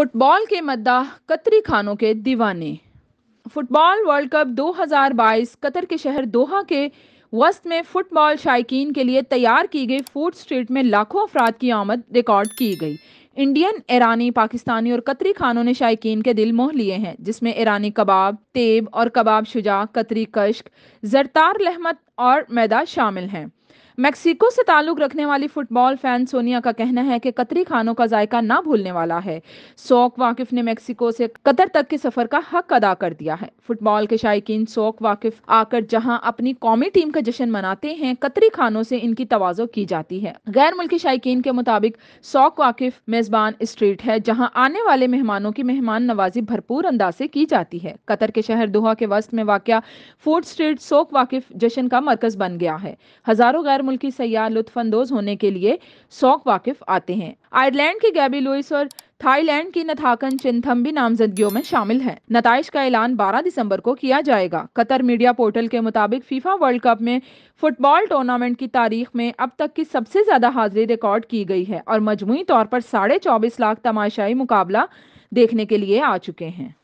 Football के मद्दा कतरी खानों के दीवाने फुटबॉल वर्ल्ड कप 2022 कतर के शहर दोहा के वस्त में फुटबॉल शायकीन के लिए तैयार की गई फूड स्ट्रीट में लाखों अफराद की आमद रिकॉर्ड की गई इंडियन ईरानी पाकिस्तानी और कतरी खानों ने शायकीन के दिल मोह लिए हैं जिसमें ईरानी कबाब तेब और कबाब शुजा कतरी कश्क जरतार लहमत और मैदा शामिल हैं मेक्सिको से ताल्लुक रखने वाली फुटबॉल फैन सोनिया का कहना है कि कतरी खानों का जायका ना भूलने वाला है सोक वाकिफ ने मैक्सिको से कतर तक के सफर का हक अदा कर दिया है फुटबॉल के शायकीन सोक वाकिफ आकर जहां अपनी कौमी टीम का जश्न मनाते हैं कतरी खानों से इनकी तोज़ो की जाती है गैर मुल्की शायकीन के मुताबिक सोक वाकिफ मेजबान स्ट्रीट है जहाँ आने वाले मेहमानों की मेहमान नवाजी भरपूर अंदाज से की जाती है कतर के शहर दोहा के वस्त में वाक़ फूड स्ट्रीट सोक वाकिफ जश्न का मरकज बन गया है हजारों गैर मुल्की सयाह लुफानंदोज होने के लिए शौक वाकिफ आते हैं आयरलैंड की गैबी लुइस और थाईलैंड की नथाकन चिंथम भी नामजदगियों में शामिल हैं। नतज का ऐलान 12 दिसंबर को किया जाएगा कतर मीडिया पोर्टल के मुताबिक फीफा वर्ल्ड कप में फुटबॉल टूर्नामेंट की तारीख में अब तक की सबसे ज्यादा हाजिरी रिकॉर्ड की गई है और मजमू तौर पर साढ़े चौबीस लाख तमाशाई मुकाबला देखने के लिए आ चुके हैं